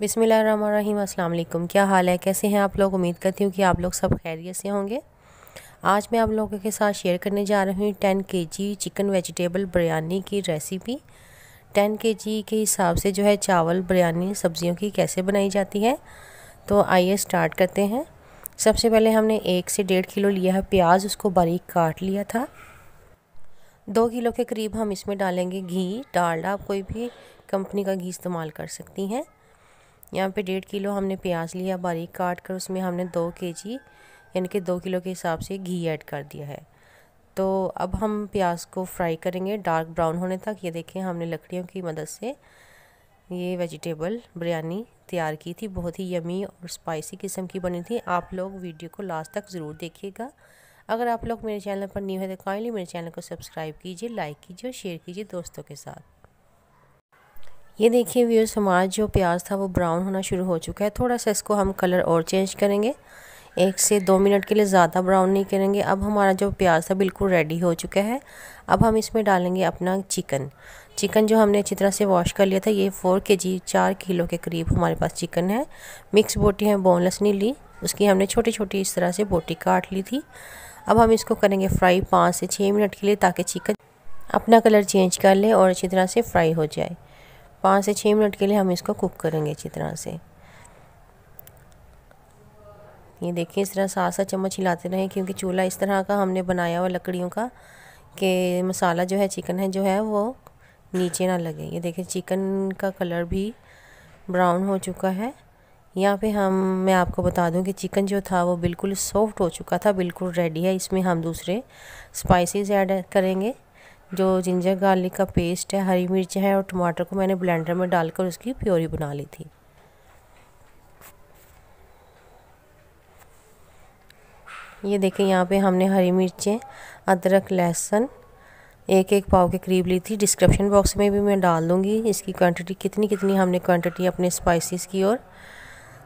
बिसमिल्ल अस्सलाम वालेकुम क्या हाल है कैसे हैं आप लोग उम्मीद करती हूँ कि आप लोग सब खैरियत से होंगे आज मैं आप लोगों के साथ शेयर करने जा रही हूँ टेन के जी चिकन वेजिटेबल बिरयानी की रेसिपी टेन के जी के हिसाब से जो है चावल बिरयानी सब्जियों की कैसे बनाई जाती है तो आइए स्टार्ट करते हैं सबसे पहले हमने एक से डेढ़ किलो लिया है प्याज उसको बारीक काट लिया था दो किलो के करीब हम इसमें डालेंगे घी डालडा आप कोई भी कंपनी का घी इस्तेमाल कर सकती हैं यहाँ पे डेढ़ किलो हमने प्याज लिया बारीक काट कर उसमें हमने दो के जी यानी कि दो किलो के हिसाब से घी ऐड कर दिया है तो अब हम प्याज को फ्राई करेंगे डार्क ब्राउन होने तक ये देखें हमने लकड़ियों की मदद से ये वेजिटेबल बिरयानी तैयार की थी बहुत ही यमी और स्पाइसी किस्म की बनी थी आप लोग वीडियो को लास्ट तक ज़रूर देखिएगा अगर आप लोग मेरे चैनल पर न्यू है तो काइंडली मेरे चैनल को सब्सक्राइब कीजिए लाइक कीजिए और शेयर कीजिए दोस्तों के साथ ये देखिए व्यूअर्स हमारा जो प्याज था वो ब्राउन होना शुरू हो चुका है थोड़ा सा इसको हम कलर और चेंज करेंगे एक से दो मिनट के लिए ज़्यादा ब्राउन नहीं करेंगे अब हमारा जो प्याज था बिल्कुल रेडी हो चुका है अब हम इसमें डालेंगे अपना चिकन चिकन जो हमने अच्छी तरह से वॉश कर लिया था ये फोर के जी चार किलो के करीब हमारे पास चिकन है मिक्स बोटी है बोनलेस नहीं ली उसकी हमने छोटी छोटी इस तरह से बोटी काट ली थी अब हम इसको करेंगे फ्राई पाँच से छः मिनट के लिए ताकि चिकन अपना कलर चेंज कर ले और अच्छी तरह से फ्राई हो जाए पाँच से छः मिनट के लिए हम इसको कुक करेंगे अच्छी तरह से ये देखिए इस तरह सात सात चम्मच हिलाते रहें क्योंकि चूल्हा इस तरह का हमने बनाया हुआ लकड़ियों का कि मसाला जो है चिकन है जो है वो नीचे ना लगे ये देखिए चिकन का कलर भी ब्राउन हो चुका है यहाँ पे हम मैं आपको बता दूं कि चिकन जो था वो बिल्कुल सॉफ्ट हो चुका था बिल्कुल रेडी है इसमें हम दूसरे स्पाइसेस ऐड करेंगे जो जिंजर गार्लिक का पेस्ट है हरी मिर्च है और टमाटर को मैंने ब्लेंडर में डालकर उसकी प्योरी बना ली थी ये देखें यहाँ पे हमने हरी मिर्चें अदरक लहसुन एक एक पाव के करीब ली थी डिस्क्रिप्शन बॉक्स में भी मैं डाल दूँगी इसकी क्वांटिटी कितनी कितनी हमने क्वांटिटी अपने स्पाइसेस की और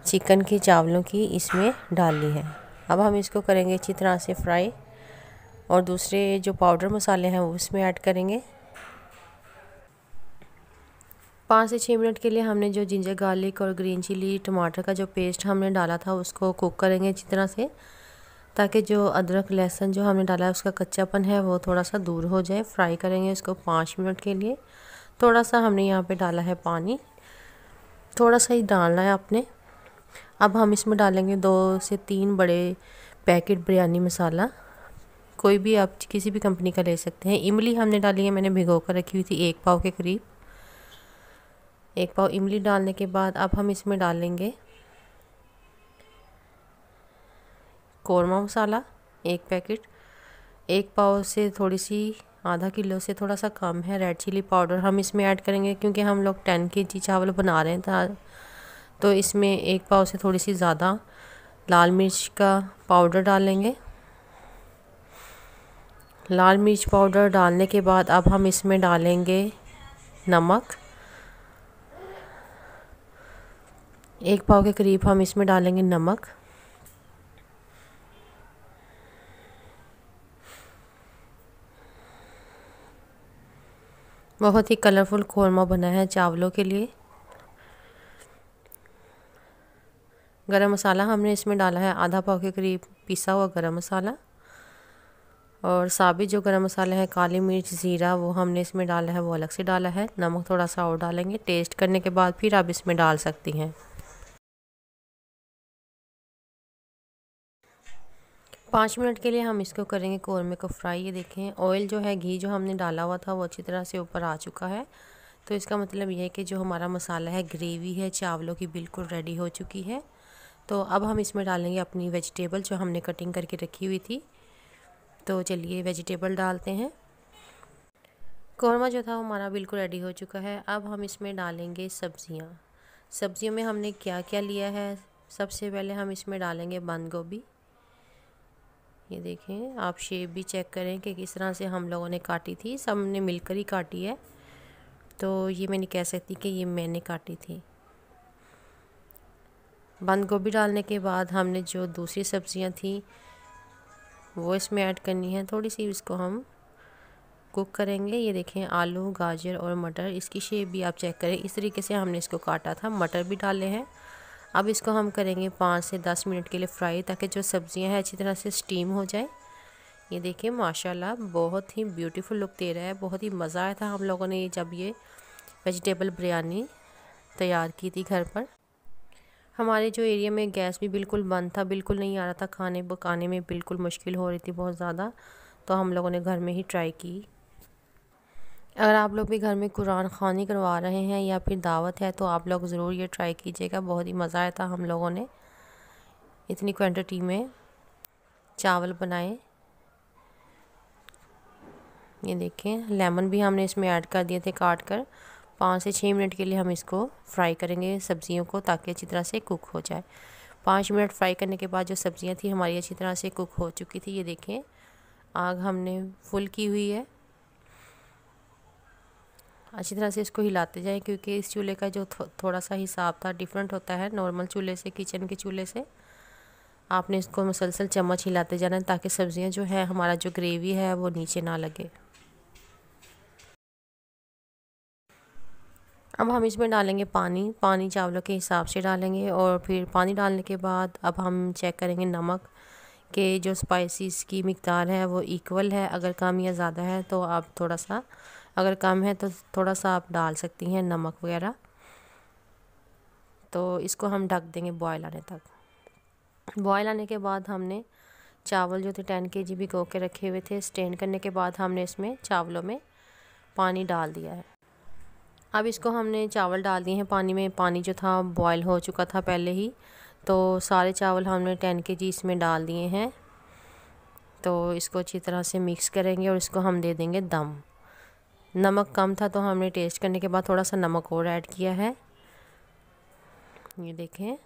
चिकन की चावलों की इसमें डाल ली है अब हम इसको करेंगे अच्छी तरह से फ्राई और दूसरे जो पाउडर मसाले हैं वो उसमें ऐड करेंगे पाँच से छः मिनट के लिए हमने जो जिंजर गार्लिक और ग्रीन चिली टमाटर का जो पेस्ट हमने डाला था उसको कुक करेंगे अच्छी तरह से ताकि जो अदरक लहसुन जो हमने डाला है उसका कच्चापन है वो थोड़ा सा दूर हो जाए फ्राई करेंगे इसको पाँच मिनट के लिए थोड़ा सा हमने यहाँ पे डाला है पानी थोड़ा सा ही डालना है आपने अब हम इसमें डालेंगे दो से तीन बड़े पैकेट बिरयानी मसाला कोई भी आप किसी भी कंपनी का ले सकते हैं इमली हमने डाली है मैंने भिगो कर रखी हुई थी एक पाव के करीब एक पाव इमली डालने के बाद अब हम इसमें डालेंगे कौरमा मसाला एक पैकेट एक पाव से थोड़ी सी आधा किलो से थोड़ा सा कम है रेड चिली पाउडर हम इसमें ऐड करेंगे क्योंकि हम लोग टेन के जी चावल बना रहे हैं था तो इसमें एक पाव से थोड़ी सी ज़्यादा लाल मिर्च का पाउडर डालेंगे लाल मिर्च पाउडर डालने के बाद अब हम इसमें डालेंगे नमक एक पाव के करीब हम इसमें डालेंगे नमक बहुत ही कलरफुल कौरमा बना है चावलों के लिए गरम मसाला हमने इसमें डाला है आधा पाव के करीब पिसा हुआ गरम मसाला और साबित जो गरम मसाले हैं काली मिर्च ज़ीरा वो हमने इसमें डाला है वो अलग से डाला है नमक थोड़ा सा और डालेंगे टेस्ट करने के बाद फिर आप इसमें डाल सकती हैं पाँच मिनट के लिए हम इसको करेंगे कौरमे को फ्राई ये देखें ऑयल जो है घी जो हमने डाला हुआ था वो अच्छी तरह से ऊपर आ चुका है तो इसका मतलब यह है कि जो हमारा मसाला है ग्रेवी है चावलों की बिल्कुल रेडी हो चुकी है तो अब हम इसमें डालेंगे अपनी वेजिटेबल जो हमने कटिंग करके रखी हुई थी तो चलिए वेजिटेबल डालते हैं कौरमा जो था हमारा बिल्कुल रेडी हो चुका है अब हम इसमें डालेंगे सब्ज़ियाँ सब्ज़ियों में हमने क्या क्या लिया है सबसे पहले हम इसमें डालेंगे बंद गोभी ये देखें आप शेप भी चेक करें कि किस तरह से हम लोगों ने काटी थी सब ने मिलकर ही काटी है तो ये मैं नहीं कह सकती कि ये मैंने काटी थी बंद गोभी डालने के बाद हमने जो दूसरी सब्ज़ियाँ थी वो इसमें ऐड करनी है थोड़ी सी इसको हम कुक करेंगे ये देखें आलू गाजर और मटर इसकी शेप भी आप चेक करें इस तरीके से हमने इसको काटा था मटर भी डाले हैं अब इसको हम करेंगे पाँच से दस मिनट के लिए फ्राई ताकि जो सब्ज़ियाँ हैं अच्छी तरह से स्टीम हो जाए ये देखिए माशाल्लाह बहुत ही ब्यूटीफुल लुक दे रहा है बहुत ही मज़ा आया था हम लोगों ने जब ये वेजिटेबल बिरयानी तैयार की थी घर पर हमारे जो एरिया में गैस भी बिल्कुल बंद था बिल्कुल नहीं आ रहा था खाने पकाने में बिल्कुल मुश्किल हो रही थी बहुत ज़्यादा तो हम लोगों ने घर में ही ट्राई की अगर आप लोग भी घर में कुरान खानी करवा रहे हैं या फिर दावत है तो आप लोग ज़रूर ये ट्राई कीजिएगा बहुत ही मज़ा आया था हम लोगों ने इतनी क्वान्टिटी में चावल बनाए ये देखें लेमन भी हमने इसमें ऐड कर दिए थे काट कर पाँच से छः मिनट के लिए हम इसको फ्राई करेंगे सब्जियों को ताकि अच्छी तरह से कुक हो जाए पाँच मिनट फ्राई करने के बाद जो सब्जियां थी हमारी अच्छी तरह से कुक हो चुकी थी ये देखें आग हमने फुल की हुई है अच्छी तरह से इसको हिलाते जाएं क्योंकि इस चूल्हे का जो थो, थोड़ा सा हिसाब था डिफरेंट होता है नॉर्मल चूल्हे से किचन के चूल्हे से आपने इसको मुसलसल चम्मच हिलाते जाना ताकि सब्ज़ियाँ जो है हमारा जो ग्रेवी है वो नीचे ना लगे अब हम इसमें डालेंगे पानी पानी चावलों के हिसाब से डालेंगे और फिर पानी डालने के बाद अब हम चेक करेंगे नमक के जो स्पाइसेस की मकदार है वो इक्वल है अगर कम या ज़्यादा है तो आप थोड़ा सा अगर कम है तो थोड़ा सा आप डाल सकती हैं नमक वगैरह तो इसको हम ढक देंगे बॉयल आने तक बॉयल आने के बाद हमने चावल जो थे टेन के जी भिगो के रखे हुए थे स्टेन करने के बाद हमने इसमें चावलों में पानी डाल दिया है अब इसको हमने चावल डाल दिए हैं पानी में पानी जो था बॉयल हो चुका था पहले ही तो सारे चावल हमने टेन के जी इसमें डाल दिए हैं तो इसको अच्छी तरह से मिक्स करेंगे और इसको हम दे देंगे दम नमक कम था तो हमने टेस्ट करने के बाद थोड़ा सा नमक और ऐड किया है ये देखें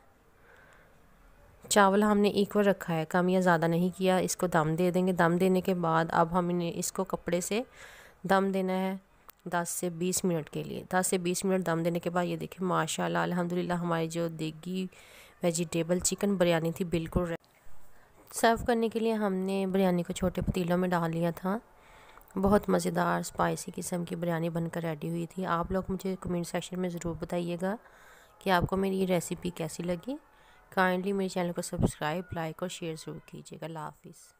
चावल हमने इक्वल रखा है कम या ज़्यादा नहीं किया इसको दम दे देंगे दम देने के बाद अब हमने इसको कपड़े से दम देना है दस से बीस मिनट के लिए दस से बीस मिनट दम देने के बाद ये देखें माशाल्लाह अल्हम्दुलिल्लाह हमारी जो देगी वेजिटेबल चिकन बिरयानी थी बिल्कुल सर्व करने के लिए हमने बिरयानी को छोटे पतीलों में डाल लिया था बहुत मज़ेदार स्पाइसी किस्म की बिरयानी बनकर रेडी हुई थी आप लोग मुझे कमेंट सेक्शन में ज़रूर बताइएगा कि आपको मेरी ये रेसिपी कैसी लगी काइंडली मेरे चैनल को सब्सक्राइब लाइक और शेयर ज़रूर कीजिएगा लाफिज़